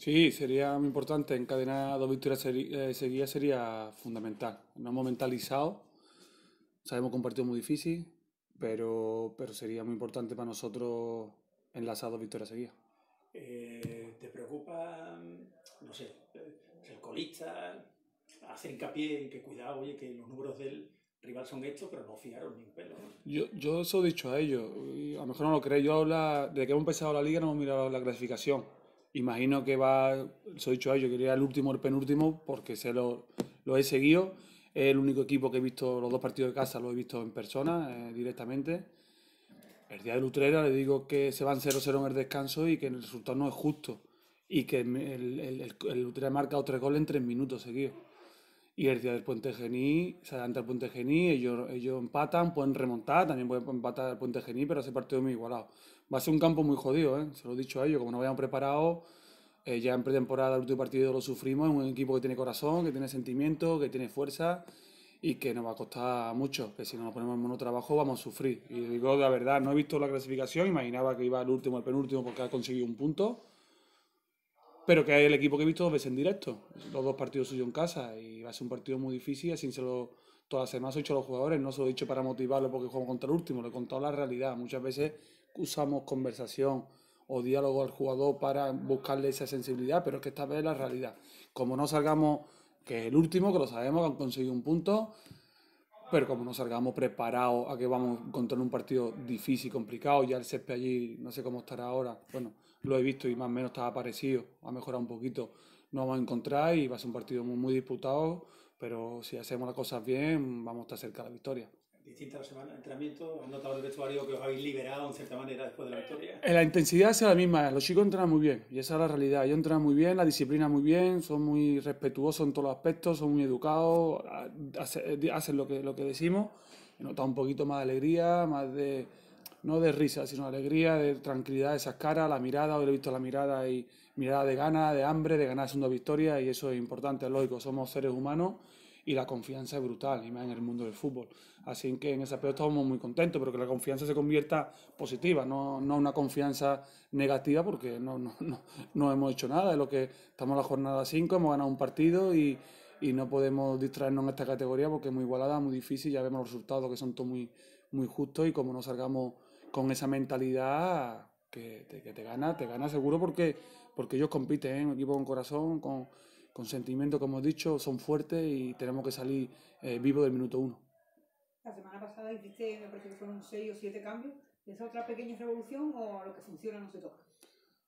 Sí, sería muy importante. Encadenar dos victorias eh, seguidas sería fundamental. No hemos mentalizado. Sabemos que un partido muy difícil, pero, sería muy importante para nosotros enlazar dos victorias seguidas. Eh, ¿Te preocupa, no sé, el colista? Hacer hincapié en que cuidado, oye, que los números del rival son estos, pero no fiaron ni un pelo. Yo, yo eso he dicho a ellos, a lo mejor no lo creéis. Yo, habla de que hemos empezado la liga, no hemos mirado la clasificación imagino que va, soy ellos, yo quería el último, el penúltimo, porque se lo, lo he seguido. Es el único equipo que he visto, los dos partidos de casa lo he visto en persona, eh, directamente. El día de Lutrera le digo que se van 0-0 en el descanso y que el resultado no es justo. Y que el, el, el, Lutrera marca otro tres goles en tres minutos seguidos. Y el día del Puente Gení, se adelanta el Puente Gení, ellos, ellos empatan, pueden remontar, también pueden empatar el Puente Gení, pero ese partido muy igualado. Va a ser un campo muy jodido, ¿eh? se lo he dicho a ellos, como no habíamos preparado, eh, ya en pretemporada el último partido lo sufrimos, es un equipo que tiene corazón, que tiene sentimiento, que tiene fuerza y que nos va a costar mucho, que si no nos ponemos en trabajo, vamos a sufrir. Y digo la verdad, no he visto la clasificación, imaginaba que iba el último, el penúltimo porque ha conseguido un punto, pero que es el equipo que he visto dos veces en directo, los dos partidos suyos en casa y va a ser un partido muy difícil, así se lo... Todas las semanas he dicho a los jugadores, no se lo he dicho para motivarlos porque juego contra el último, le he contado la realidad. Muchas veces usamos conversación o diálogo al jugador para buscarle esa sensibilidad, pero es que esta vez es la realidad. Como no salgamos, que es el último, que lo sabemos, que han conseguido un punto, pero como no salgamos preparados a que vamos a encontrar un partido difícil, complicado, ya el césped allí, no sé cómo estará ahora, bueno, lo he visto y más o menos estaba parecido, ha mejorado un poquito, no vamos a encontrar y va a ser un partido muy, muy disputado, pero si hacemos las cosas bien, vamos a estar cerca de la victoria distintas la de entrenamiento? ¿Han notado el vestuario que os habéis liberado en cierta manera después de la victoria? Eh, la intensidad es la misma, los chicos entrenan muy bien y esa es la realidad. Ellos entrenan muy bien, la disciplina muy bien, son muy respetuosos en todos los aspectos, son muy educados, eh, hacen lo que, lo que decimos. He notado un poquito más de alegría, más de, no de risa, sino de alegría, de tranquilidad, de esas caras, la mirada, hoy he visto la mirada y mirada de gana, de hambre, de ganar una victoria y eso es importante, es lógico, somos seres humanos y la confianza es brutal, y más en el mundo del fútbol. Así que en ese aspecto estamos muy contentos, pero que la confianza se convierta positiva, no, no una confianza negativa, porque no, no, no, hemos hecho nada, lo que estamos en la jornada 5, hemos ganado un partido y, y no podemos distraernos en esta categoría porque es muy igualada, muy difícil, ya vemos los resultados que son todos muy, muy justos y como no salgamos con esa mentalidad que te, que te gana, te gana seguro porque, porque ellos compiten, ¿eh? un equipo con corazón, con con sentimiento, como he dicho, son fuertes y tenemos que salir eh, vivos del minuto uno. La semana pasada hiciste, me parece que fueron seis o siete cambios. ¿Es otra pequeña revolución o lo que funciona no se toca?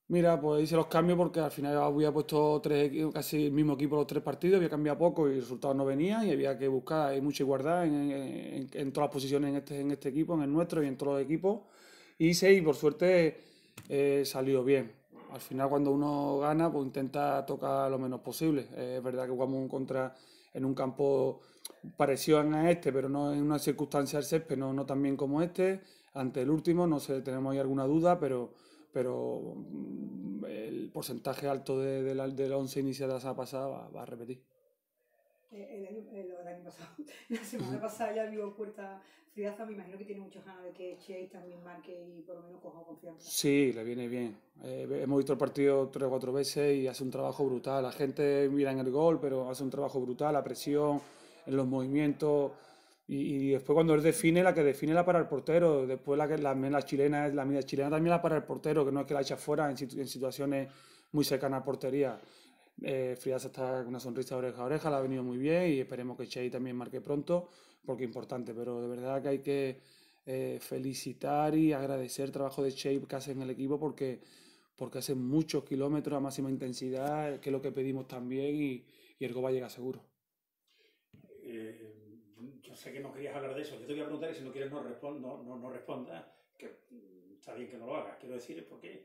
Mira, pues hice los cambios porque al final había puesto tres, casi el mismo equipo los tres partidos, había cambiado poco y el resultado no venía y había que buscar, mucha igualdad en, todas las posiciones este, en este, equipo, en el nuestro y en todos los equipos. Y hice y por suerte eh, salió bien al final cuando uno gana, pues intenta tocar lo menos posible. Eh, es verdad que jugamos un contra en un campo parecido a este, pero no en una circunstancia del césped, no, tan bien como este. Ante el último, no sé, tenemos ahí alguna duda, pero, pero mm, el porcentaje alto de, la, 11 inicial de la pasada va a repetir. la semana pasada ya vio Puerta Friaza, me imagino que tiene mucho ganas de que y también marque y por lo menos coja confianza. Sí, le viene bien. Eh, hemos visto el partido tres o cuatro veces y hace un trabajo brutal. La gente mira en el gol, pero hace un trabajo brutal, la presión, en los movimientos. Y, y después cuando él define, la que define la para el portero. Después la que la, la chilena es la media chilena también la para el portero, que no es que la echa fuera en, en situaciones muy cercanas a portería. Eh, Frias está con una sonrisa oreja a oreja, le ha venido muy bien y esperemos que Chey también marque pronto, porque es importante, pero de verdad que hay que eh, felicitar y agradecer el trabajo de Chey que hace en el equipo porque, porque hace muchos kilómetros a máxima intensidad, que es lo que pedimos también y, y el a llega seguro. Eh, yo sé que no querías hablar de eso, yo te voy a preguntar y si no quieres no, respond no, no, responda que está bien que no lo hagas, quiero decir, porque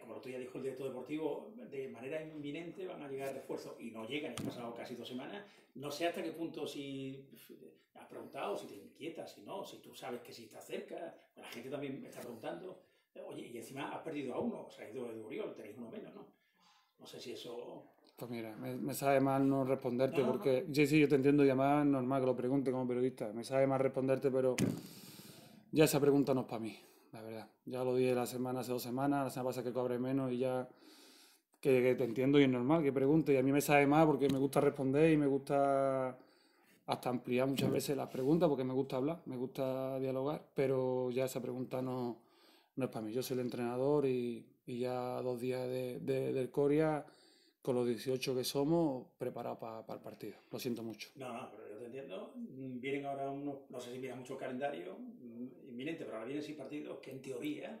como tú ya dijo el director deportivo, de manera inminente van a llegar refuerzos y no llegan, han pasado casi dos semanas. No sé hasta qué punto si eh, has preguntado, si te inquietas, si no, si tú sabes que si está cerca, pues la gente también me está preguntando. Eh, oye, y encima has perdido a uno, o sea, ha ido de Uriol, tenéis uno menos, ¿no? No sé si eso... Pues mira, me, sabe mal no responderte porque... Sí, yo te entiendo ya más normal que lo pregunte como periodista. Me sabe mal responderte, pero ya esa pregunta no es para mí la verdad. Ya lo dije la semana, hace dos semanas, la semana pasada que cobre menos y ya que, te entiendo y es normal que pregunte. Y a mí me sabe más porque me gusta responder y me gusta hasta ampliar muchas veces las preguntas porque me gusta hablar, me gusta dialogar, pero ya esa pregunta no, es para mí. Yo soy el entrenador y, y ya dos días de, de, del Corea con los 18 que somos, preparados para el partido. Lo siento mucho. No, no, pero yo te entiendo. Vienen ahora unos, no sé si miras mucho el calendario mm, inminente, pero ahora vienen sin partidos que en teoría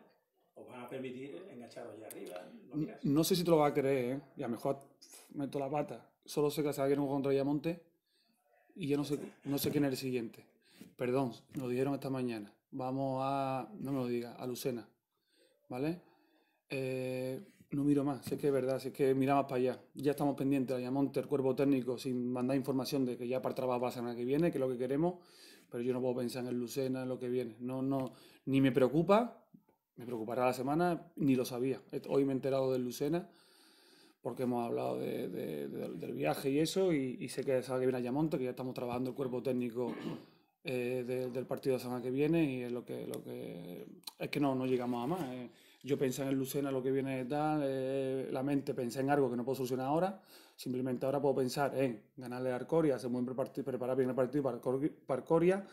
os van a permitir engancharos ya arriba. No, sé si te lo vas a creer, ¿eh? y a lo mejor meto la pata. Solo sé que se un contra Diamonte y yo no sé, no sé quién es el siguiente. Perdón, nos dijeron esta mañana. Vamos a, no me lo diga, a Lucena. ¿Vale? Eh, no miro más, sé que es verdad, es que mira más para allá. Ya estamos pendientes, a Monte, el cuerpo técnico, sin mandar información de que ya para trabajo para la semana que viene, que es lo que queremos, pero yo no puedo pensar en el Lucena, en lo que viene. No, no, ni me preocupa, me preocupará la semana, ni lo sabía. Hoy me he enterado del Lucena, porque hemos hablado del viaje y eso, y, sé que sabe que viene Ayamonte, que ya estamos trabajando el cuerpo técnico eh, del partido de la semana que viene, y es lo que, lo que es que no, no llegamos a más. Eh. Yo pensé en el Lucena, lo que viene de tal, eh, la mente pensé en algo que no puedo solucionar ahora. Simplemente ahora puedo pensar en ganarle a Arcoria, hacer un buen preparar bien el partido para, Arcoria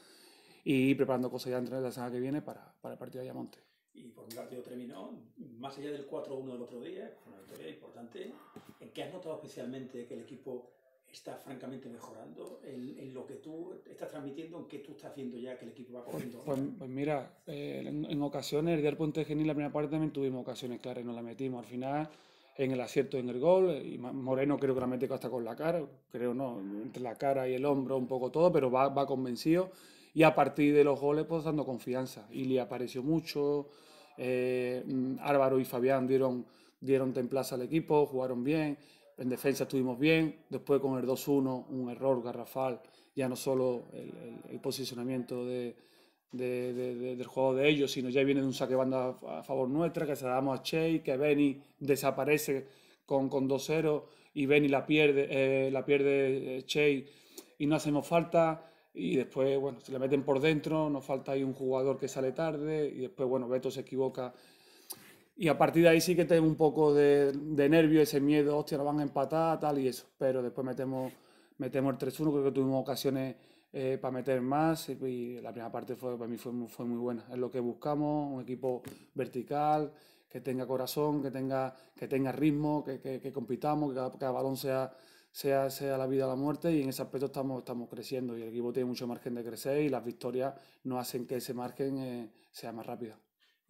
y preparando cosas ya antes de la semana que viene para, para el partido de Ayamonte. Y por un partido terminó, más allá del 4-1 del otro día, una victoria importante, ¿en qué has notado especialmente que el equipo está francamente mejorando en, lo que tú estás transmitiendo, en qué tú estás haciendo ya que el equipo va corriendo? Pues, pues, pues mira, eh, en, ocasiones, el el punto de Genil, la primera parte también tuvimos ocasiones claras y nos la metimos. Al final, en el acierto en el gol, y Moreno creo que la mete hasta con la cara, creo no, entre la cara y el hombro, un poco todo, pero va, convencido. Y a partir de los goles, pues dando confianza. Y le apareció mucho. Eh, mm, Álvaro y Fabián dieron, dieron templaza al equipo, jugaron bien. En defensa estuvimos bien, después con el 2-1, un error garrafal, ya no solo el, posicionamiento del juego de ellos, sino ya viene de un saque banda a, favor nuestra, que se la damos a Che, que Benny desaparece con, con 2-0 y Benny la pierde, eh, la pierde Che eh, y no hacemos falta y después, bueno, se le meten por dentro, nos falta ahí un jugador que sale tarde y después, bueno, Beto se equivoca y a partir de ahí sí que tengo un poco de, nervio, ese miedo, hostia, lo van a empatar, tal y eso. Pero después metemos, el 3-1, creo que tuvimos ocasiones eh, para meter más y, la primera parte fue, para mí fue, muy buena. Es lo que buscamos, un equipo vertical, que tenga corazón, que tenga, ritmo, que, compitamos, que cada, balón sea, la vida o la muerte y en ese aspecto estamos, creciendo y el equipo tiene mucho margen de crecer y las victorias nos hacen que ese margen eh, sea más rápido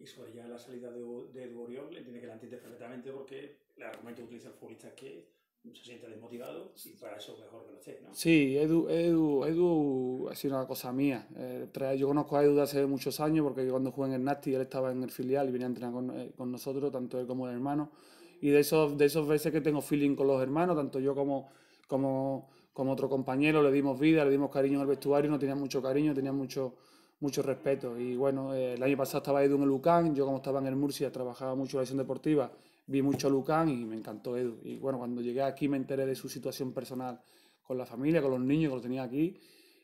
y sobre ya la salida de, de Edu Oriol, tiene que la entiende perfectamente porque el argumento que utiliza el futbolista es que se siente desmotivado y para eso es mejor que lo esté, ¿no? Sí, Edu, Edu, Edu ha sido una cosa mía. Eh, yo conozco a Edu desde hace muchos años porque cuando jugué en el Nasti él estaba en el filial y venía a entrenar eh, con, nosotros, tanto él como el hermano. Y de esos, de esos veces que tengo feeling con los hermanos, tanto yo como, como, como otro compañero, le dimos vida, le dimos cariño en el vestuario, no tenía mucho cariño, tenía mucho mucho respeto. Y bueno, eh, el año pasado estaba Edu en el Lucán, yo como estaba en el Murcia, trabajaba mucho en la edición deportiva, vi mucho a Lucán y me encantó Edu. Y bueno, cuando llegué aquí me enteré de su situación personal con la familia, con los niños que lo tenía aquí.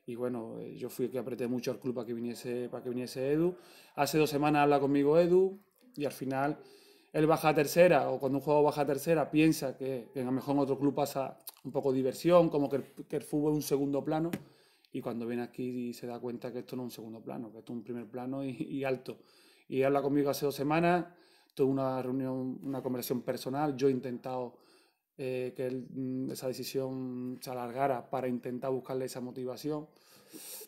Y bueno, eh, yo fui el que apreté mucho al club para que viniese, para que viniese Edu. Hace dos semanas habla conmigo Edu y al final él baja a tercera o cuando un juego baja a tercera piensa que, que a lo mejor en otro club pasa un poco diversión, como que que el fútbol es un segundo plano y cuando viene aquí se da cuenta que esto no es un segundo plano, que esto es un primer plano y, alto. Y habla conmigo hace dos semanas, tuvo una reunión, una conversación personal, yo he intentado eh, que mm, esa decisión se alargara para intentar buscarle esa motivación,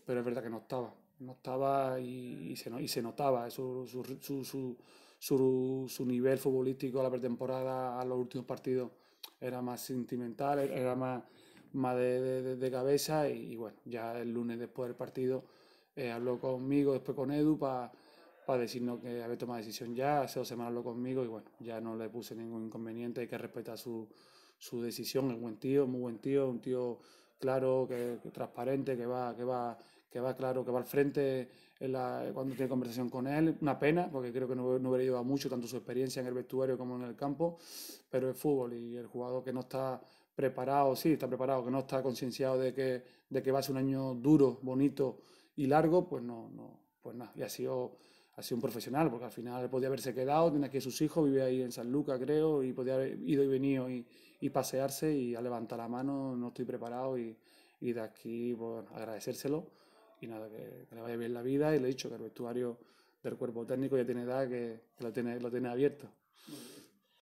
pero es verdad que no estaba, no estaba y, y se, y se notaba su, su, su, su, su nivel futbolístico a la pretemporada, a los últimos partidos, era más sentimental, era más más de, cabeza y, bueno, ya el lunes después del partido eh, habló conmigo, después con Edu para para decirnos que había tomado decisión ya, hace dos semanas habló conmigo y bueno, ya no le puse ningún inconveniente, hay que respetar su, su decisión, es buen tío, muy buen tío, un tío claro, que, transparente, que va, que va, que va claro, que va al frente cuando tiene conversación con él. Una pena, porque creo que no, no hubiera a mucho tanto su experiencia en el vestuario como en el campo, pero es fútbol y el jugador que no está preparado, sí, está preparado, que no está concienciado de que, de que va a ser un año duro, bonito y largo, pues no, no pues nada, y ha sido, sido un profesional, porque al final podía haberse quedado, tiene aquí sus hijos, vive ahí en San Luca, creo, y podía haber ido y venido y, pasearse y a levantar la mano, no estoy preparado y, y de aquí, por pues, agradecérselo y nada, que, le vaya bien la vida y le he dicho que el vestuario del cuerpo técnico ya tiene edad que, que lo, tiene, lo tiene abierto.